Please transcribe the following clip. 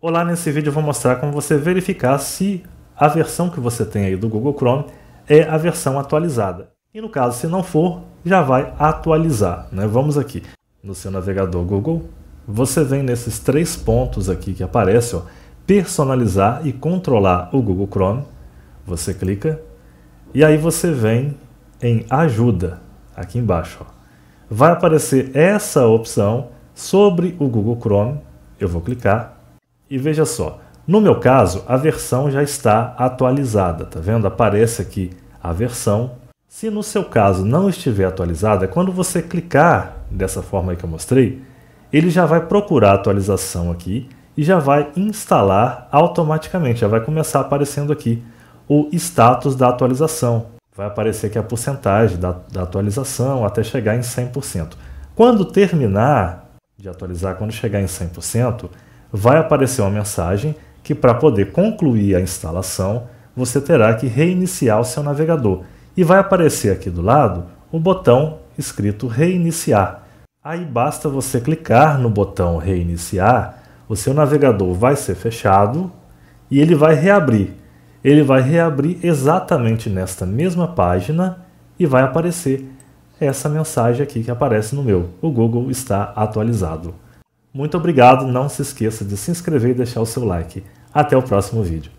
Olá, nesse vídeo eu vou mostrar como você verificar se a versão que você tem aí do Google Chrome é a versão atualizada. E no caso, se não for, já vai atualizar. Né? Vamos aqui no seu navegador Google, você vem nesses três pontos aqui que aparecem, personalizar e controlar o Google Chrome. Você clica e aí você vem em ajuda, aqui embaixo, ó, vai aparecer essa opção sobre o Google Chrome. Eu vou clicar e veja só. No meu caso, a versão já está atualizada, tá vendo? Aparece aqui a versão. Se no seu caso não estiver atualizada, quando você clicar dessa forma que eu mostrei, ele já vai procurar a atualização aqui e já vai instalar automaticamente, já vai começar aparecendo aqui o status da atualização vai aparecer aqui a porcentagem da, da atualização até chegar em 100%. Quando terminar de atualizar, quando chegar em 100%, vai aparecer uma mensagem que para poder concluir a instalação, você terá que reiniciar o seu navegador. E vai aparecer aqui do lado o botão escrito reiniciar. Aí basta você clicar no botão reiniciar, o seu navegador vai ser fechado e ele vai reabrir ele vai reabrir exatamente nesta mesma página e vai aparecer essa mensagem aqui que aparece no meu. O Google está atualizado. Muito obrigado, não se esqueça de se inscrever e deixar o seu like. Até o próximo vídeo.